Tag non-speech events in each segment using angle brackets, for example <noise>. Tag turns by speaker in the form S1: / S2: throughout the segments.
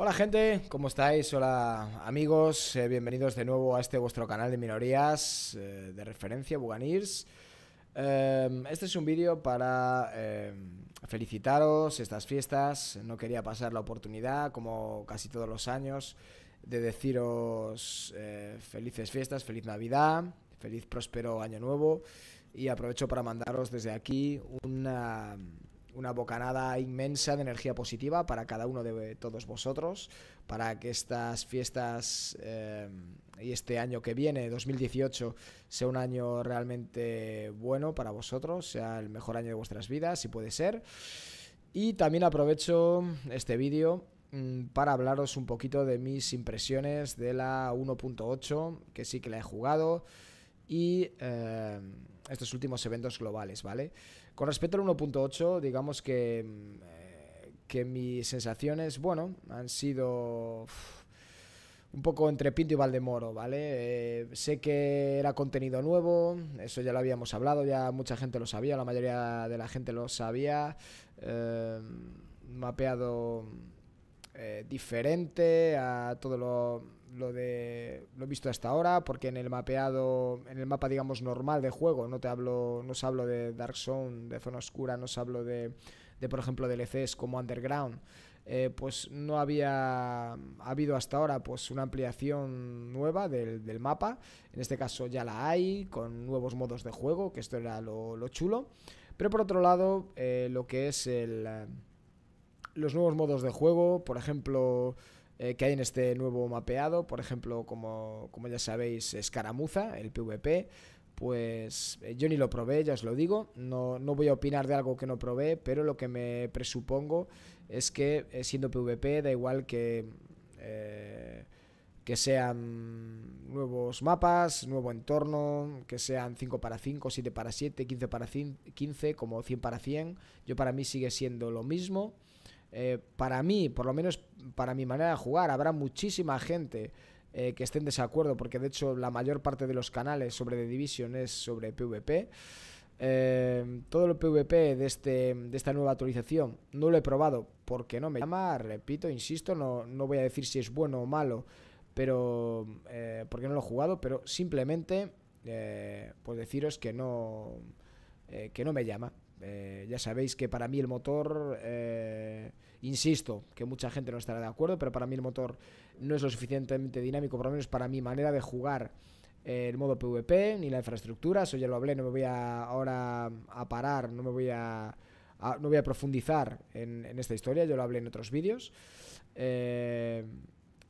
S1: Hola gente, ¿cómo estáis? Hola amigos, eh, bienvenidos de nuevo a este vuestro canal de minorías eh, de referencia, Buganirs. Em, este es un vídeo para em, felicitaros estas fiestas, no quería pasar la oportunidad, como casi todos los años, de deciros eh, felices fiestas, feliz Navidad, feliz próspero año nuevo y aprovecho para mandaros desde aquí una una bocanada inmensa de energía positiva para cada uno de todos vosotros, para que estas fiestas eh, y este año que viene, 2018, sea un año realmente bueno para vosotros, sea el mejor año de vuestras vidas, si puede ser. Y también aprovecho este vídeo mm, para hablaros un poquito de mis impresiones de la 1.8, que sí que la he jugado, y eh, estos últimos eventos globales, ¿vale? Con respecto al 1.8, digamos que, mm, que mis sensaciones, bueno, han sido... un poco entre Pinto y Valdemoro, ¿vale? Eh, sé que era contenido nuevo, eso ya lo habíamos hablado, ya mucha gente lo sabía, la mayoría de la gente lo sabía. Em, mapeado eh, diferente a todo lo lo de lo visto hasta ahora, porque en el mapeado, en el mapa digamos normal de juego, no te hablo, no os hablo de Dark Zone, de zona oscura, no os hablo de, de por ejemplo DLCs como Underground, eh, pues no había habido hasta ahora pues una ampliación nueva del, mapa, en este caso ya la hay, con nuevos modos de juego, que esto era lo, chulo, pero por otro lado eh, lo que es el, los nuevos modos de juego, por ejemplo eh, que hay en este nuevo mapeado, por ejemplo, como, ya sabéis, Escaramuza, el PvP, pues eh, yo ni lo probé, ya os lo digo, no, voy a opinar de algo que no probé, pero lo que me presupongo es que eh, siendo PvP da igual que... que sean nuevos mapas, nuevo entorno, que sean 5 para 5, 7 para 7, 15 para 15, como 100 para 100. Yo para mí sigue siendo lo mismo. Eh, para mí, por lo menos para mi manera de jugar, habrá muchísima gente eh, que esté en desacuerdo, porque de hecho la mayor parte de los canales sobre The Division es sobre PvP. Eh, todo el PvP de, este, de esta nueva actualización no lo he probado porque no me llama, repito, insisto, no, voy a decir si es bueno o malo, pero porque no lo he jugado, pero simplemente pues deciros que no, que no me llama. Eh, ya sabéis que para mí el motor, eh, insisto, que mucha gente no estará de acuerdo, pero para mí el motor no es lo suficientemente dinámico, por lo menos para mi manera de jugar eh, el modo PvP ni la infraestructura. Eso ya lo hablé, no me voy a, ahora a parar, no me voy a, no voy a profundizar en, esta historia, yo lo hablé en otros vídeos.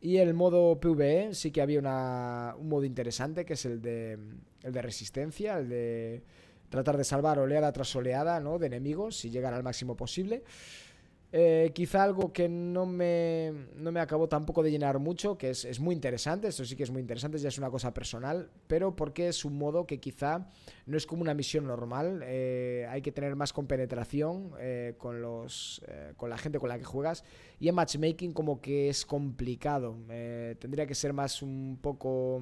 S1: y el modo PvE sí que había un modo interesante que es el de, el de resistencia, el de tratar de salvar oleada tras oleada, De enemigos, y llegar al máximo posible. Eh, quizá algo que no me, no me acabó tampoco de llenar mucho, que es, muy interesante, esto sí que es muy interesante, ya es una cosa personal, pero porque es un modo que quizá no es como una misión normal, eh, hay que tener más compenetración eh, con, los, con la gente con la que juegas y en matchmaking como que es complicado, tendría que ser más un poco...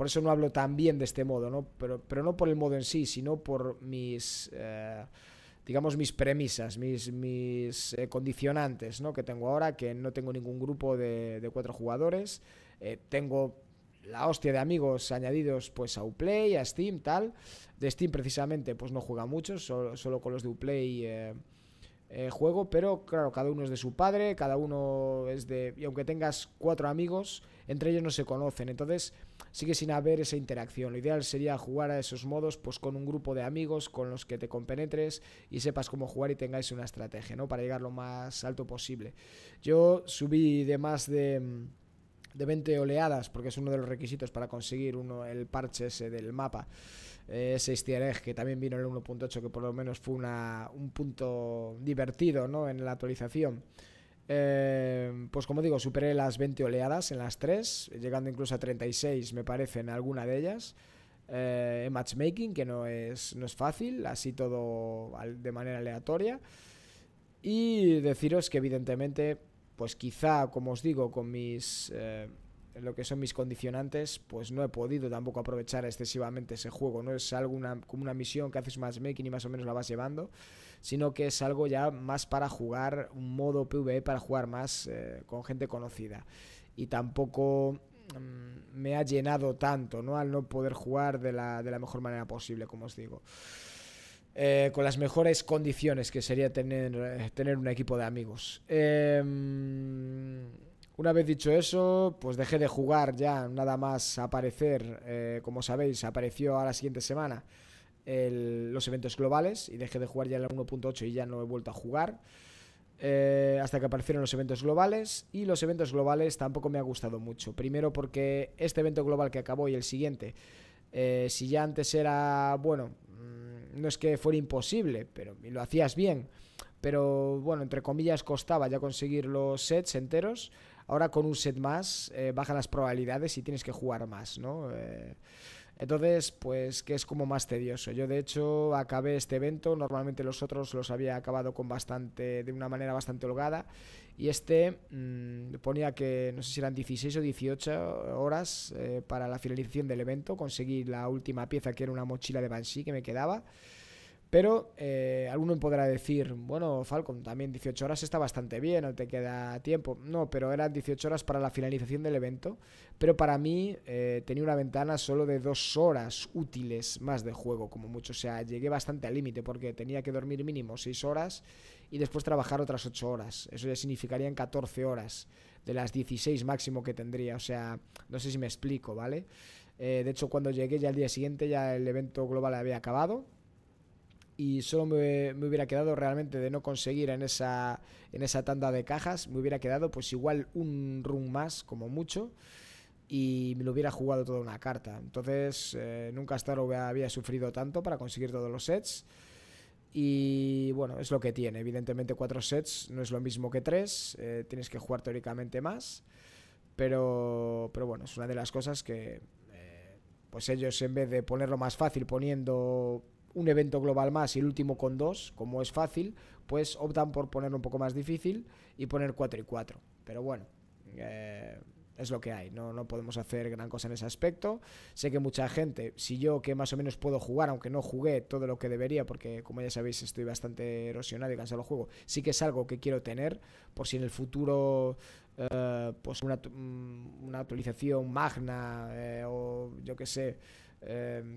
S1: Por eso no hablo tan bien de este modo, Pero, no por el modo en sí, sino por mis, eh, digamos, mis premisas, mis, eh, condicionantes, Que tengo ahora, que no tengo ningún grupo de, cuatro jugadores. Eh, tengo la hostia de amigos añadidos pues a Uplay, a Steam, tal. De Steam precisamente pues no juega mucho, solo, con los de Uplay juego, pero claro, cada uno es de su padre, cada uno es de... Y aunque tengas cuatro amigos, entre ellos no se conocen, entonces sigue sin haber esa interacción. Lo ideal sería jugar a esos modos pues con un grupo de amigos con los que te compenetres y sepas cómo jugar y tengáis una estrategia, ¿no? Para llegar lo más alto posible. Yo subí de más de mm, de 20 oleadas, porque es uno de los requisitos para conseguir uno, el parche ese del mapa, eh, ese que también vino en el 1.8, que por lo menos fue una, un punto divertido ¿no? en la actualización. Em, pues como digo, superé las 20 oleadas en las 3, llegando incluso a 36 me parece en alguna de ellas. Eh, matchmaking, que no es, no es fácil, así todo de manera aleatoria. Y deciros que evidentemente, pues quizá, como os digo, con mis... Eh, lo que son mis condicionantes, pues no he podido tampoco aprovechar excesivamente ese juego. No es algo como una misión que haces más making y más o menos la vas llevando, sino que es algo ya más para jugar un modo PvE, para jugar más eh, con gente conocida. Y tampoco mm, me ha llenado tanto, ¿no? Al no poder jugar de la, mejor manera posible, como os digo. Eh, con las mejores condiciones que sería tener, eh, tener un equipo de amigos. Eh, una vez dicho eso, pues dejé de jugar ya, nada más aparecer, eh, como sabéis, apareció a la siguiente semana los eventos globales y dejé de jugar ya en 1.8 y ya no he vuelto a jugar. Eh, hasta que aparecieron los eventos globales y los eventos globales tampoco me ha gustado mucho. Primero porque este evento global que acabó y el siguiente, eh, si ya antes era, bueno, mm, no es que fuera imposible, pero lo hacías bien, pero bueno, entre comillas costaba ya conseguir los sets enteros ahora con un set más eh, bajan las probabilidades y tienes que jugar más, ¿no? Eh, entonces, pues que es como más tedioso. Yo de hecho acabé este evento, normalmente los otros los había acabado con bastante, de una manera bastante holgada, y este mm, ponía que no sé si eran 16 o 18 horas eh, para la finalización del evento, conseguí la última pieza que era una mochila de Banshee que me quedaba. Pero eh, alguno podrá decir, bueno, Falcon, también 18 horas está bastante bien, no te queda tiempo. No, pero eran 18 horas para la finalización del evento. Pero para mí eh, tenía una ventana solo de dos horas útiles más de juego, como mucho. O sea, llegué bastante al límite porque tenía que dormir mínimo 6 horas y después trabajar otras 8 horas. Eso ya en 14 horas de las 16 máximo que tendría. O sea, no sé si me explico, ¿vale? Eh, de hecho, cuando llegué ya al día siguiente ya el evento global había acabado y solo me, hubiera quedado realmente de no conseguir en esa, en esa tanda de cajas, me hubiera quedado pues igual un run más, como mucho, y me lo hubiera jugado toda una carta. Entonces, eh, nunca hasta ahora había sufrido tanto para conseguir todos los sets. Y bueno, es lo que tiene. Evidentemente, cuatro sets no es lo mismo que tres. Eh, tienes que jugar teóricamente más. Pero, pero bueno, es una de las cosas que, eh, pues ellos en vez de ponerlo más fácil poniendo un evento global más y el último con dos, como es fácil, pues optan por poner un poco más difícil y poner 4 y 4. Pero bueno, eh, es lo que hay, no, no podemos hacer gran cosa en ese aspecto. Sé que mucha gente, si yo que más o menos puedo jugar, aunque no jugué todo lo que debería, porque como ya sabéis estoy bastante erosionado y cansado del juego, sí que es algo que quiero tener, por si en el futuro eh, pues una, mm, una, actualización magna eh, o yo que sé,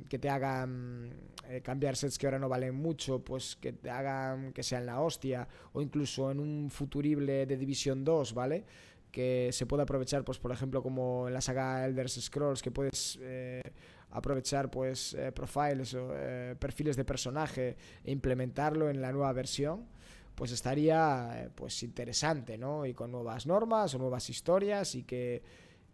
S1: que te hagan eh, cambiar sets que ahora no valen mucho, pues que te hagan que sean la hostia, o incluso en un futurible de División 2, ¿vale? Que se pueda aprovechar, pues por ejemplo, como en la saga Elder Scrolls, que puedes eh, aprovechar pues eh, profiles o perfiles de personaje e implementarlo en la nueva versión pues estaría pues interesante, ¿no? Y con nuevas normas o nuevas historias y que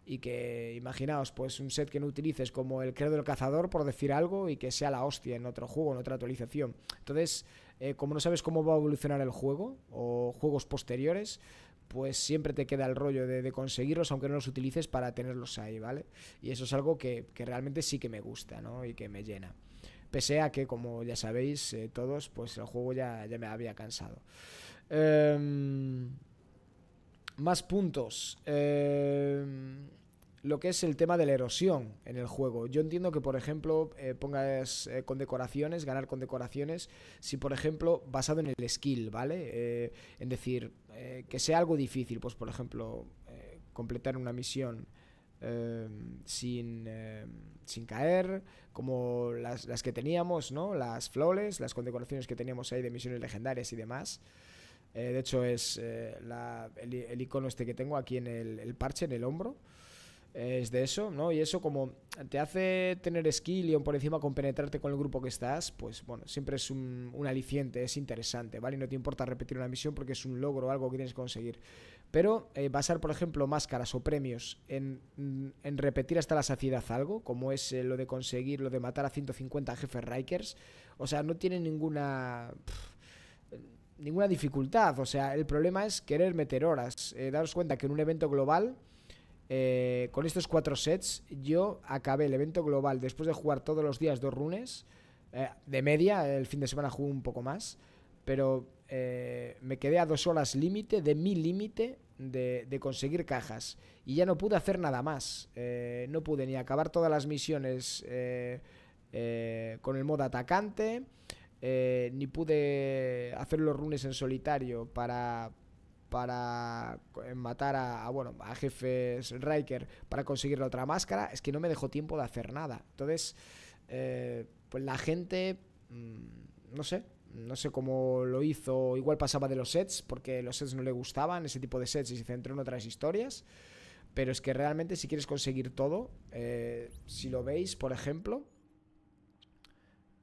S1: y que imaginaos pues un set que no utilices como el credo del cazador por decir algo y que sea la hostia en otro juego, en otra actualización. Entonces, eh, como no sabes cómo va a evolucionar el juego o juegos posteriores, pues siempre te queda el rollo de, conseguirlos aunque no los utilices para tenerlos ahí, ¿vale? Y eso es algo que, realmente sí que me gusta, ¿no? Y que me llena. Pese a que, como ya sabéis eh, todos, pues el juego ya, me había cansado. Eh... Más puntos. Eh, lo que es el tema de la erosión en el juego. Yo entiendo que, por ejemplo, eh, pongas eh, condecoraciones, ganar condecoraciones, si, por ejemplo, basado en el skill, ¿vale? en decir, que sea algo difícil, pues, por ejemplo, completar una misión. sin, sin caer, como las, las, que teníamos, ¿no? Las flores, las condecoraciones que teníamos ahí de misiones legendarias y demás. Eh, de hecho, es eh, el, icono este que tengo aquí en el, parche, en el hombro. es de eso, ¿no? Y eso como te hace tener skill y por encima con penetrarte con el grupo que estás, pues bueno, siempre es un, aliciente, es interesante, ¿vale? Y no te importa repetir una misión porque es un logro, algo que tienes que conseguir. Pero eh, basar, por ejemplo, máscaras o premios en, repetir hasta la saciedad algo, como es lo de conseguir, lo de matar a 150 jefes Rikers, o sea, no tiene ninguna ninguna dificultad. O sea, el problema es querer meter horas. Eh, daros cuenta que en un evento global, eh, con estos cuatro sets, yo acabé el evento global después de jugar todos los días dos runes. Eh, de media, el fin de semana jugué un poco más. Pero me quedé a dos horas límite, de mi límite, de, de, conseguir cajas. Y ya no pude hacer nada más. no pude ni acabar todas las misiones con el modo atacante. Eh, ni pude hacer los runes en solitario para para matar a, bueno jefes Riker para conseguir la otra máscara es que no me dejó tiempo de hacer nada entonces eh, pues la gente mm, no sé no sé cómo lo hizo igual pasaba de los sets porque los sets no le gustaban ese tipo de sets y se centró en otras historias pero es que realmente si quieres conseguir todo eh, si lo veis por ejemplo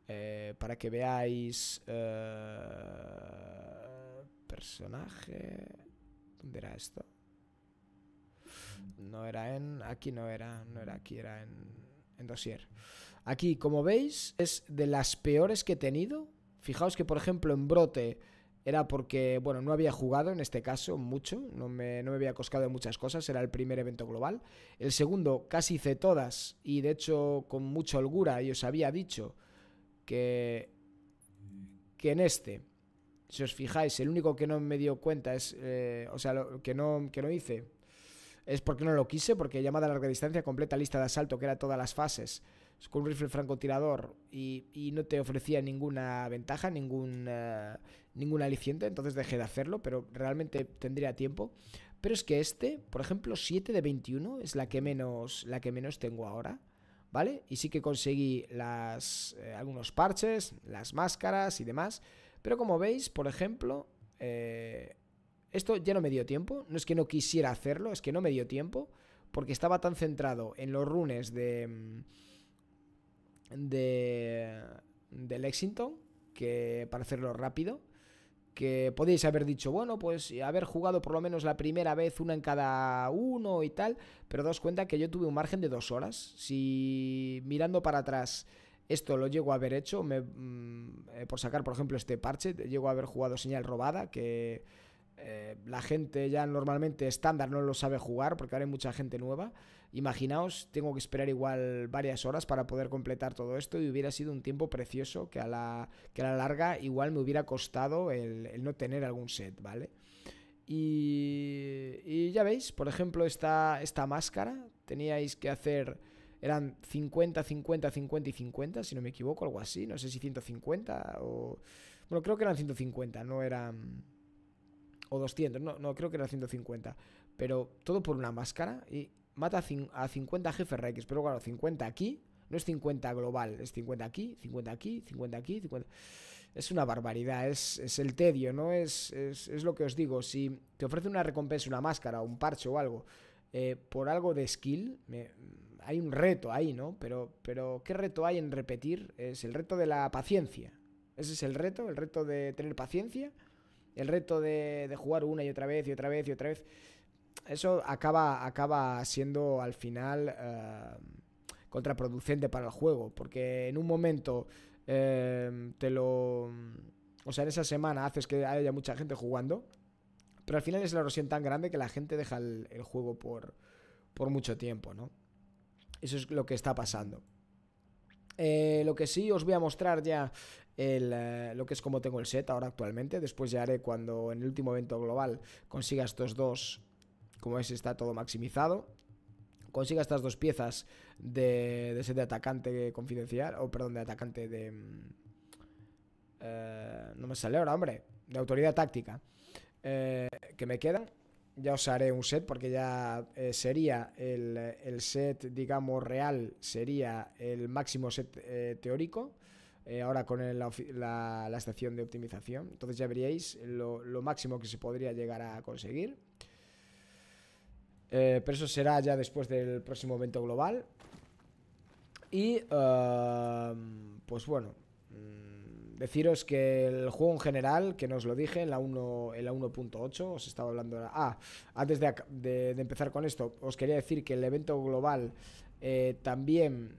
S1: eh, para que veáis eh, personaje dónde era esto no era en aquí no era no era aquí era en en dossier aquí como veis es de las peores que he tenido fijaos que por ejemplo en brote era porque, bueno, no había jugado en este caso mucho, no me, había coscado en muchas cosas, era el primer evento global. El segundo casi hice todas y de hecho con mucha holgura y os había dicho que, que en este, si os fijáis, el único que no me dio cuenta es, eh, o sea, que, no, que no hice, es porque no lo quise, porque llamada a larga distancia, completa lista de asalto, que era todas las fases, con rifle francotirador y, no te ofrecía ninguna ventaja, ningún, aliciente, entonces dejé de hacerlo, pero realmente tendría tiempo. Pero es que este, por ejemplo, 7 de 21 es la que menos, la que menos tengo ahora. Y sí que conseguí eh, algunos parches, las máscaras y demás. Pero como veis, por ejemplo, eh, esto ya no me dio tiempo. No es que no quisiera hacerlo, es que no me dio tiempo. Porque estaba tan centrado en los runes de... Mm, de... de Lexington, que para hacerlo rápido que podéis haber dicho, bueno, pues eh, haber jugado por lo menos la primera vez una en cada uno y tal, pero daos cuenta que yo tuve un margen de dos horas. Si mirando para atrás esto lo llego a haber hecho, me, mm, eh, por sacar por ejemplo este parche, llego a haber jugado señal robada, que eh, la gente ya normalmente estándar no lo sabe jugar porque ahora hay mucha gente nueva. Imaginaos, tengo que esperar igual varias horas para poder completar todo esto y hubiera sido un tiempo precioso que a la, la larga igual me hubiera costado el, no tener algún set, ¿vale? Y, y, ya veis, por ejemplo, esta, esta máscara, teníais que hacer, eran 50, 50, 50 y 50, si no me equivoco, algo así, no sé si 150 o... Bueno, creo que eran 150, no eran... O 200, no, no creo que eran 150, pero todo por una máscara y mata a 50 jefes Rex, pero claro, 50 aquí. No es 50 global, es 50 aquí, 50 aquí, 50 aquí, 50... Es una barbaridad, es, es el tedio, ¿no? Es, es, lo que os digo, si te ofrece una recompensa, una máscara, un parcho o algo, eh, por algo de skill, hay un reto ahí, ¿no? Pero, pero, ¿qué reto hay en repetir? Es el reto de la paciencia. Ese es el reto, el reto de tener paciencia, el reto de jugar una y otra vez y otra vez y otra vez eso acaba, acaba siendo al final eh, contraproducente para el juego, porque en un momento eh, te lo... O sea, en esa semana haces que haya mucha gente jugando, pero al final es la erosión tan grande que la gente deja el, juego por, mucho tiempo, ¿no? Eso es lo que está pasando. Eh, lo que sí os voy a mostrar ya lo que es como tengo el set ahora actualmente. Después ya haré cuando en el último evento global consiga estos dos como veis está todo maximizado. Consiga estas dos piezas de, set de atacante confidencial, o perdón, de atacante de... Mm, eh, no me sale ahora, hombre, de autoridad táctica. Eh, que me quedan. Ya os haré un set porque ya eh, sería el, set, digamos, real, sería el máximo set teórico. ahora con la, estación de optimización. Entonces ya veríais lo, lo, máximo que se podría llegar a conseguir. Eh, pero eso será ya después del próximo evento global. Y, eh, pues bueno, mm, deciros que el juego en general, que no os lo dije, en la 1.8, os estaba hablando... ah, antes de, empezar con esto, os quería decir que el evento global eh, también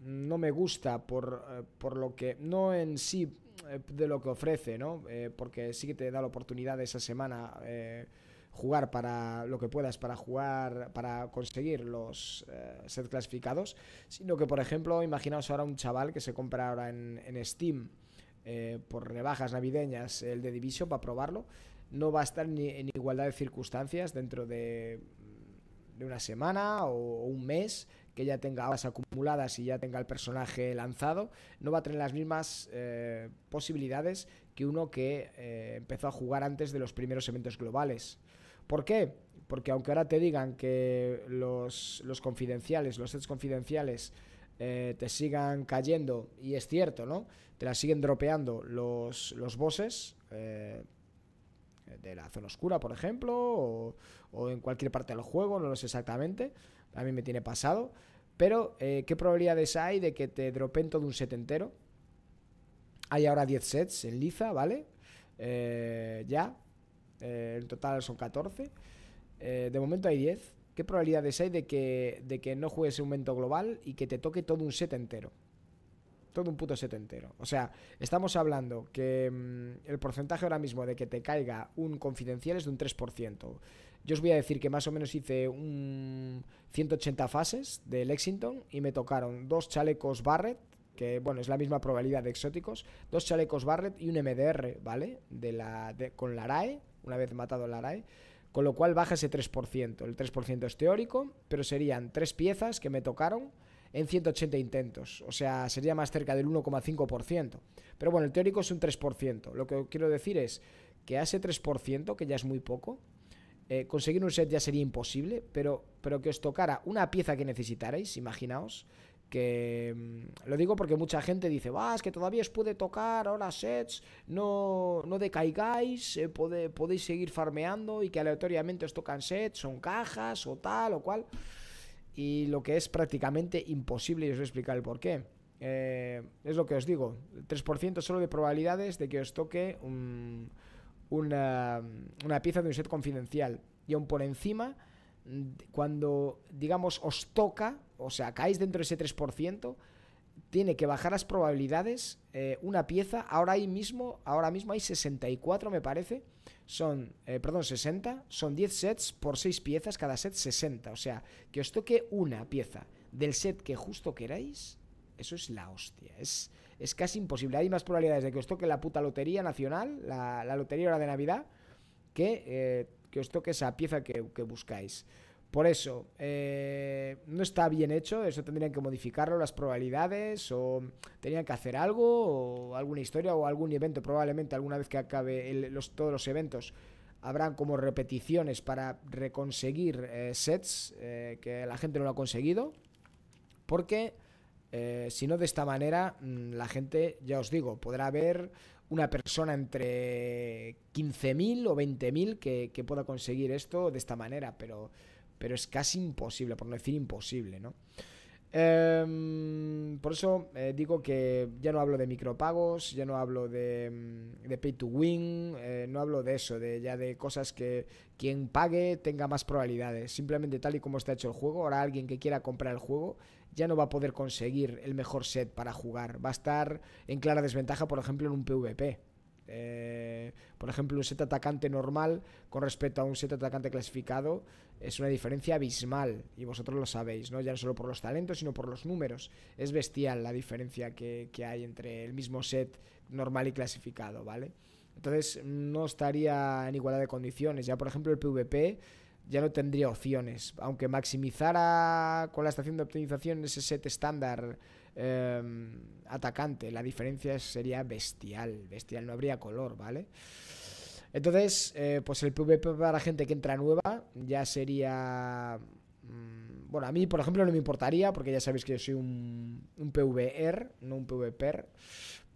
S1: no me gusta por, lo que... No en sí de lo que ofrece, ¿no? porque sí que te da la oportunidad esa semana jugar para lo que puedas para jugar para conseguir los eh, clasificados sino que por ejemplo imaginaos ahora un chaval que se compra ahora en, Steam eh, por rebajas navideñas el de Division para probarlo no va a estar en igualdad de circunstancias dentro de, mm, una semana o un mes que ya tenga horas acumuladas y ya tenga el personaje lanzado, no va a tener las mismas eh, posibilidades que uno que empezó a jugar antes de los primeros eventos globales. ¿Por qué? Porque aunque ahora te digan que los, confidenciales, los sets confidenciales eh, te sigan cayendo, y es cierto, ¿no? Te la siguen dropeando los, los bosses. Eh, de la zona oscura, por ejemplo, o, en cualquier parte del juego, no lo sé exactamente, a mí me tiene pasado, pero eh, ¿qué probabilidades hay de que te dropen todo un set entero? Hay ahora 10 sets en liza, ¿vale? ya, eh, en total son 14. Eh, de momento hay 10. ¿Qué probabilidades hay de que, de que no juegues un momento global y que te toque todo un set entero? Todo un puto set entero. O sea, estamos hablando que mm, el porcentaje ahora mismo de que te caiga un confidencial es de un 3%. Yo os voy a decir que más o menos hice un 180 fases de Lexington y me tocaron dos chalecos Barrett, que bueno, es la misma probabilidad de exóticos, dos chalecos Barrett y un MDR, ¿vale? De la, con la RAE una vez matado el ARAE, con lo cual baja ese 3%. El 3% es teórico, pero serían tres piezas que me tocaron en 180 intentos, o sea, sería más cerca del 1,5%. Pero bueno, el teórico es un 3%. Lo que quiero decir es que a ese 3%, que ya es muy poco, eh, conseguir un set ya sería imposible, pero, pero que os tocara una pieza que necesitarais, imaginaos, que mm, lo digo porque mucha gente dice, va, es que todavía os puede tocar ahora sets, no, no decaigáis, eh, pode, podéis seguir farmeando y que aleatoriamente os tocan sets, son cajas o tal o cual. Y lo que es prácticamente imposible, y os voy a explicar el por qué. Eh, es lo que os digo, 3% solo de probabilidades de que os toque una, una pieza de un set confidencial. Y aún por encima cuando, digamos, os toca, o sea, caéis dentro de ese 3%, tiene que bajar las probabilidades eh, una pieza. Ahora, mismo, ahora mismo hay 64, me parece. Son, eh, perdón, 60. Son 10 sets por 6 piezas, cada set 60. O sea, que os toque una pieza del set que justo queráis, eso es la hostia. Es, es casi imposible. Hay más probabilidades de que os toque la puta lotería nacional, la, lotería hora de Navidad, que... Eh, que os toque esa pieza que, buscáis. Por eso, eh, no está bien hecho, eso tendrían que modificarlo, las probabilidades, o tenían que hacer algo, o alguna historia, o algún evento, probablemente alguna vez que acabe todos los eventos, habrán como repeticiones para reconseguir eh, sets eh, que la gente no lo ha conseguido, porque si no de esta manera, mm, la gente, ya os digo, podrá ver una persona entre 15.000 o 20.000 que, que pueda conseguir esto de esta manera, pero, pero es casi imposible, por no decir imposible, ¿no? Em, por eso eh, digo que ya no hablo de micropagos, ya no hablo de, mm, pay to win, eh, no hablo de eso, de ya de cosas que quien pague tenga más probabilidades. Simplemente tal y como está hecho el juego, ahora alguien que quiera comprar el juego ya no va a poder conseguir el mejor set para jugar. Va a estar en clara desventaja, por ejemplo, en un PvP. Eh, por ejemplo, un set atacante normal con respecto a un set atacante clasificado es una diferencia abismal y vosotros lo sabéis, ¿no? Ya no solo por los talentos, sino por los números. Es bestial la diferencia que, que hay entre el mismo set normal y clasificado, ¿vale? Entonces no estaría en igualdad de condiciones. Ya, por ejemplo, el PvP ya no tendría opciones. Aunque maximizara con la estación de optimización ese set estándar Em, atacante. La diferencia sería bestial, bestial, no habría color, ¿vale? Entonces, eh, pues el PvP para gente que entra nueva ya sería... Mm, bueno, a mí, por ejemplo, no me importaría, porque ya sabéis que yo soy un, PVR, no un PvPer.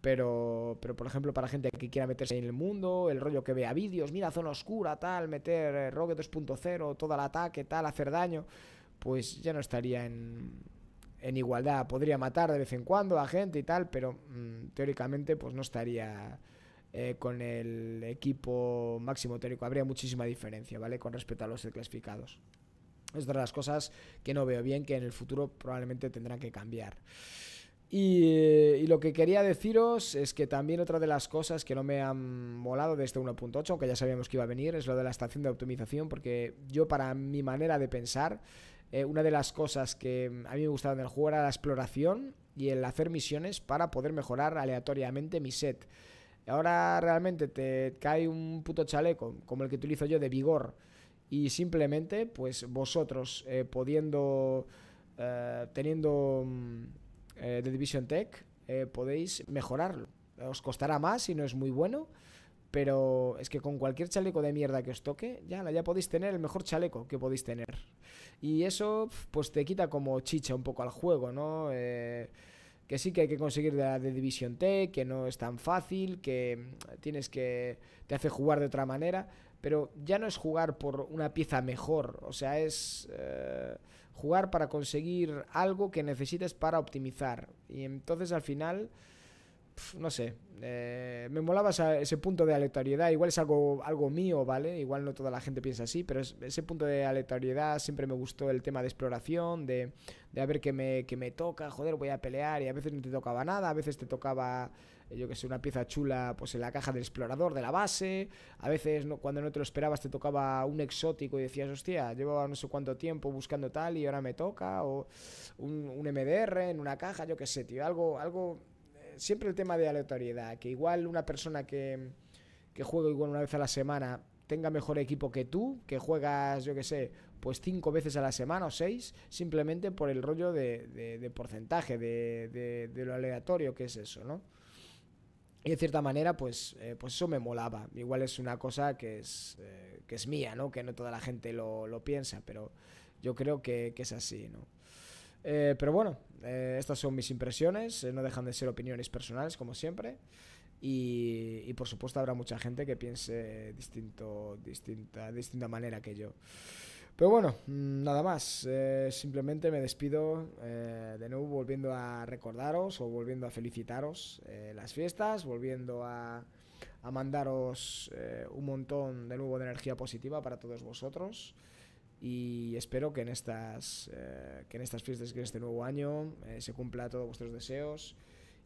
S1: Pero, pero, por ejemplo, para gente que quiera meterse en el mundo, el rollo que vea vídeos, mira, zona oscura, tal, meter eh, Rogue 2.0, todo el ataque, tal, hacer daño, pues ya no estaría en, en igualdad. Podría matar de vez en cuando a gente y tal, pero mm, teóricamente pues no estaría eh, con el equipo máximo teórico. Habría muchísima diferencia, ¿vale? Con respecto a los clasificados. Es de las cosas que no veo bien, que en el futuro probablemente tendrán que cambiar. Y, eh, y, lo que quería deciros es que también otra de las cosas que no me han molado de este 1.8, aunque ya sabíamos que iba a venir, es lo de la estación de optimización, porque yo para mi manera de pensar eh, una de las cosas que mm, a mí me gustaba el juego era la exploración y el hacer misiones para poder mejorar aleatoriamente mi set. Ahora realmente te cae un puto chaleco como el que utilizo yo de vigor y simplemente pues vosotros eh, pudiendo, eh, teniendo mm, The Division Tech podéis mejorarlo. Os costará más si no es muy bueno pero es que con cualquier chaleco de mierda que os toque, ya, ya podéis tener el mejor chaleco que podéis tener. Y eso, pues te quita como chicha un poco al juego, ¿no? Eh, que sí que hay que conseguir de la de Division T, que no es tan fácil, que tienes que. te hace jugar de otra manera. Pero ya no es jugar por una pieza mejor, o sea, es eh, jugar para conseguir algo que necesites para optimizar. Y entonces al final no sé, eh, me molaba ese punto de aleatoriedad, igual es algo, algo mío, ¿vale? Igual no toda la gente piensa así, pero ese punto de aleatoriedad siempre me gustó el tema de exploración, de, de a ver qué me, que me toca, joder, voy a pelear y a veces no te tocaba nada, a veces te tocaba eh, yo que sé, una pieza chula pues en la caja del explorador de la base, a veces no, cuando no te lo esperabas te tocaba un exótico y decías, hostia, llevo no sé cuánto tiempo buscando tal y ahora me toca, o un, MDR en una caja, yo que sé, tío, algo, algo siempre el tema de aleatoriedad, que igual una persona que, que juega igual una vez a la semana tenga mejor equipo que tú, que juegas, yo que sé, pues cinco veces a la semana o seis, simplemente por el rollo de, porcentaje, de, de, lo aleatorio que es eso, ¿no? Y de cierta manera, pues, eh, pues eso me molaba. Igual es una cosa que es, eh, que es mía, ¿no? Que no toda la gente lo, lo piensa, pero yo creo que, que es así, ¿no? Eh, pero bueno, eh, estas son mis impresiones, eh, no dejan de ser opiniones personales como siempre. Y, por supuesto habrá mucha gente que piense distinto, distinta, distinta manera que yo. Pero bueno, mm, nada más. simplemente me despido de nuevo volviendo a recordaros o volviendo a felicitaros las fiestas, volviendo a, a mandaros un montón de nuevo de energía positiva para todos vosotros y espero que en estas, eh, que en estas fiestas que este nuevo año eh, se cumpla todos vuestros deseos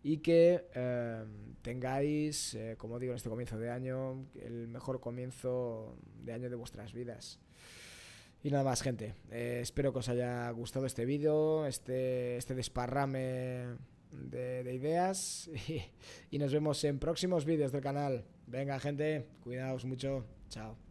S1: y que eh, tengáis, como digo en este comienzo de año, el mejor comienzo de año de vuestras vidas. Y nada más, gente. espero que os haya gustado este vídeo, este, este desparrame de, ideas. <laughs> y nos vemos en próximos vídeos del canal. Venga, gente, cuidaos mucho. Chao.